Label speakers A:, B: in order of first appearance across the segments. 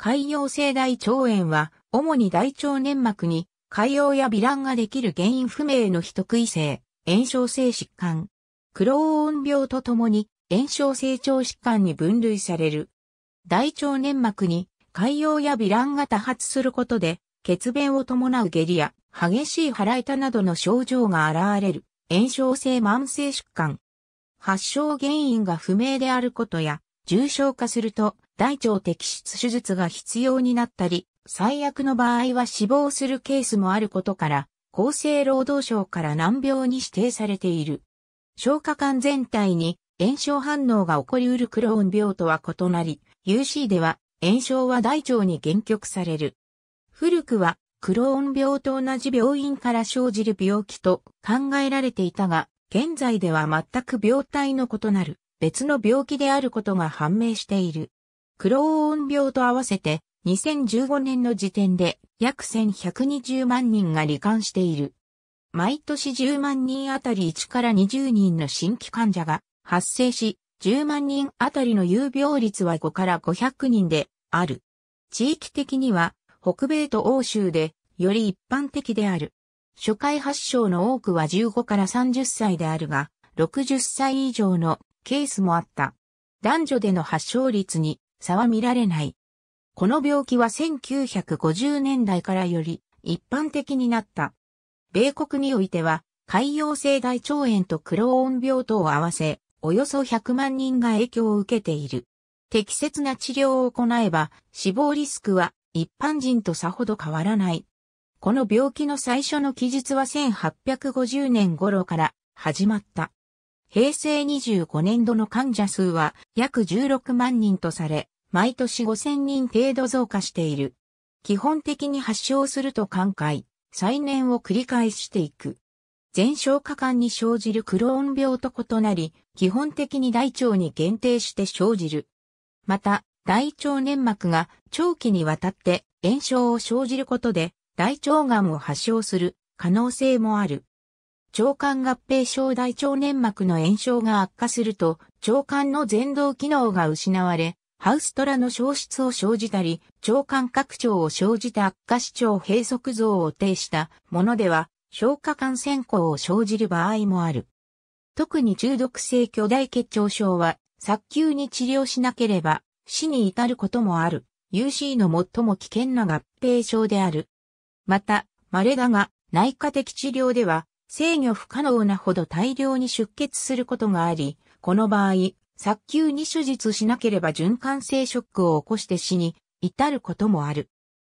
A: 海洋性大腸炎は、主に大腸粘膜に、海洋や微卵ができる原因不明の人食異性、炎症性疾患。クローン病とともに、炎症性腸疾患に分類される。大腸粘膜に、海洋や微卵が多発することで、血便を伴う下痢や、激しい腹痛などの症状が現れる、炎症性慢性疾患。発症原因が不明であることや、重症化すると、大腸摘出手術が必要になったり、最悪の場合は死亡するケースもあることから、厚生労働省から難病に指定されている。消化管全体に炎症反応が起こりうるクローン病とは異なり、UC では炎症は大腸に限局される。古くはクローン病と同じ病院から生じる病気と考えられていたが、現在では全く病態の異なる別の病気であることが判明している。クローン病と合わせて2015年の時点で約1120万人が罹患している。毎年10万人あたり1から20人の新規患者が発生し、10万人あたりの有病率は5から500人である。地域的には北米と欧州でより一般的である。初回発症の多くは15から30歳であるが、60歳以上のケースもあった。男女での発症率に差は見られない。この病気は1950年代からより一般的になった。米国においては、海洋性大腸炎とクローン病とを合わせ、およそ100万人が影響を受けている。適切な治療を行えば、死亡リスクは一般人とさほど変わらない。この病気の最初の記述は1850年頃から始まった。平成25年度の患者数は約16万人とされ、毎年5000人程度増加している。基本的に発症すると寛解、再燃を繰り返していく。全消化管に生じるクローン病と異なり、基本的に大腸に限定して生じる。また、大腸粘膜が長期にわたって炎症を生じることで、大腸がんを発症する可能性もある。腸管合併症大腸粘膜の炎症が悪化すると、腸管の前動機能が失われ、ハウストラの消失を生じたり、腸管拡張を生じた悪化視聴閉塞像を呈したものでは、消化管線香を生じる場合もある。特に中毒性巨大血腸症は、早急に治療しなければ、死に至ることもある。UC の最も危険な合併症である。また、稀だが、内科的治療では、制御不可能なほど大量に出血することがあり、この場合、早急に手術しなければ循環性ショックを起こして死に至ることもある。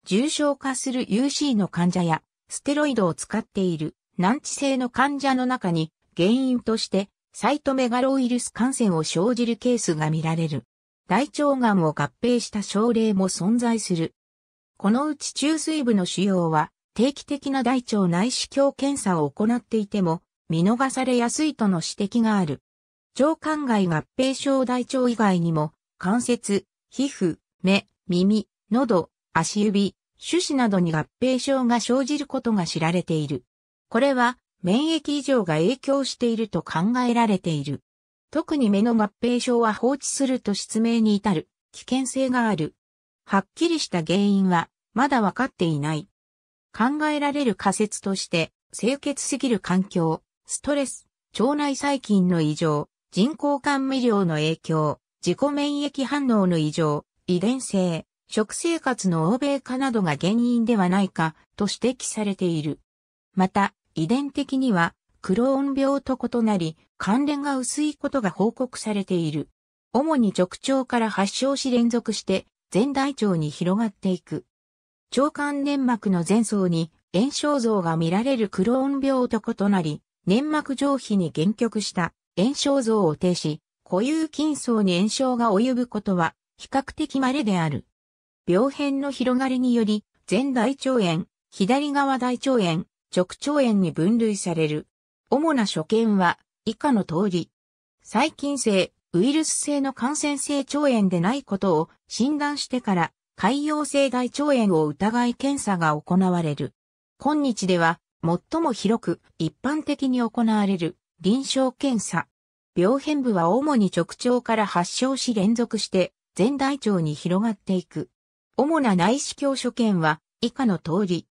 A: 重症化する UC の患者やステロイドを使っている難治性の患者の中に原因としてサイトメガロウイルス感染を生じるケースが見られる。大腸がんを合併した症例も存在する。このうち中水部の腫瘍は定期的な大腸内視鏡検査を行っていても、見逃されやすいとの指摘がある。腸管外合併症大腸以外にも、関節、皮膚、目、耳、喉、足指、手指などに合併症が生じることが知られている。これは、免疫異常が影響していると考えられている。特に目の合併症は放置すると失明に至る危険性がある。はっきりした原因はまだわかっていない。考えられる仮説として、清潔すぎる環境、ストレス、腸内細菌の異常、人工甘味料の影響、自己免疫反応の異常、遺伝性、食生活の欧米化などが原因ではないかと指摘されている。また、遺伝的にはクローン病と異なり、関連が薄いことが報告されている。主に直腸から発症し連続して、全大腸に広がっていく。腸管粘膜の前層に炎症像が見られるクローン病と異なり、粘膜上皮に限局した炎症像を呈し、固有筋層に炎症が及ぶことは比較的稀である。病変の広がりにより、前大腸炎、左側大腸炎、直腸炎に分類される。主な所見は以下の通り。細菌性、ウイルス性の感染性腸炎でないことを診断してから潰瘍性大腸炎を疑い検査が行われる。今日では最も広く一般的に行われる臨床検査。病変部は主に直腸から発症し連続して全大腸に広がっていく。主な内視鏡所見は以下の通り。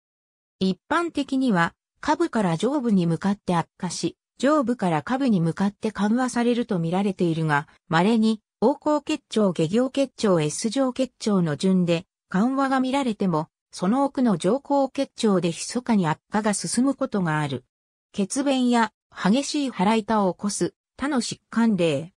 A: 一般的には下部から上部に向かって悪化し、上部から下部に向かって緩和されると見られているが、稀に横行結腸下行結腸 S 状結腸の順で緩和が見られても、その奥の上行結腸で密かに悪化が進むことがある。血便や激しい腹痛を起こす他の疾患例。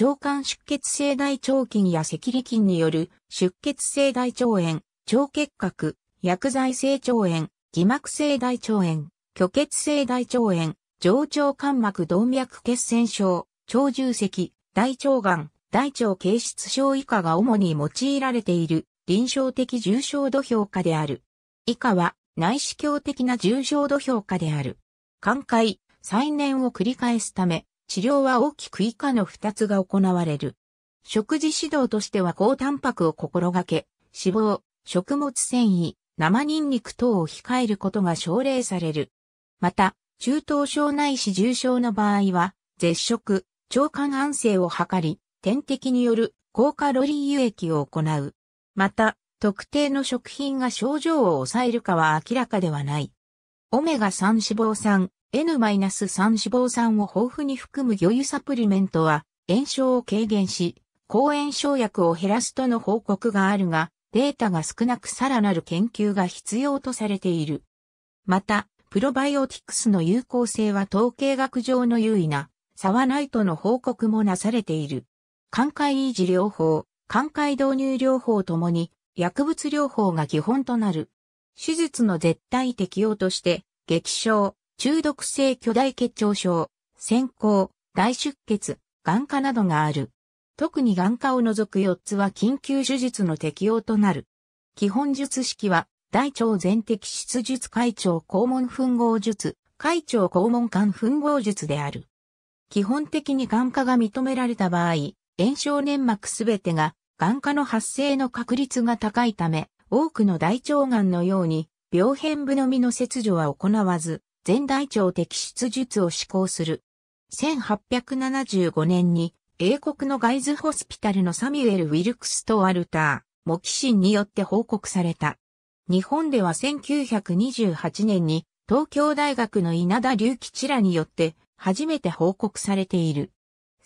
A: 腸管出血性大腸菌や赤痢菌による出血性大腸炎、腸結核、薬剤性腸炎、偽膜性大腸炎、虚血性大腸炎、上腸間膜動脈血栓症、腸重積、大腸がん、大腸形質症以下が主に用いられている臨床的重症度評価である。以下は内視鏡的な重症度評価である。寛解、再燃を繰り返すため、治療は大きく以下の2つが行われる。食事指導としては高タンパクを心がけ、脂肪、食物繊維、生ニンニク等を控えることが奨励される。また、中等症ないし重症の場合は、絶食、腸管安静を図り、点滴による高カロリー輸液を行う。また、特定の食品が症状を抑えるかは明らかではない。オメガ3脂肪酸、N-3 脂肪酸を豊富に含む魚油サプリメントは炎症を軽減し、抗炎症薬を減らすとの報告があるが、データが少なくさらなる研究が必要とされている。また、プロバイオティクスの有効性は統計学上の優位な、差はないとの報告もなされている。寛解維持療法、寛解導入療法ともに薬物療法が基本となる。手術の絶対適用として、激症、中毒性巨大血腸症、先行、大出血、眼科などがある。特に眼科を除く4つは緊急手術の適用となる。基本術式は、大腸全摘出術会腸肛門吻合術、会腸肛門間吻合術である。基本的に眼科が認められた場合、炎症粘膜すべてが、眼科の発生の確率が高いため、多くの大腸がんのように、病変部のみの切除は行わず、全大腸摘出術を施行する。1875年に、英国のガイズホスピタルのサミュエル・ウィルクスとワルター、モキシンによって報告された。日本では1928年に東京大学の稲田隆吉らによって初めて報告されている。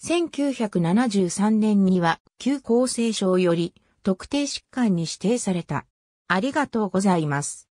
A: 1973年には旧厚生省より特定疾患に指定された。ありがとうございます。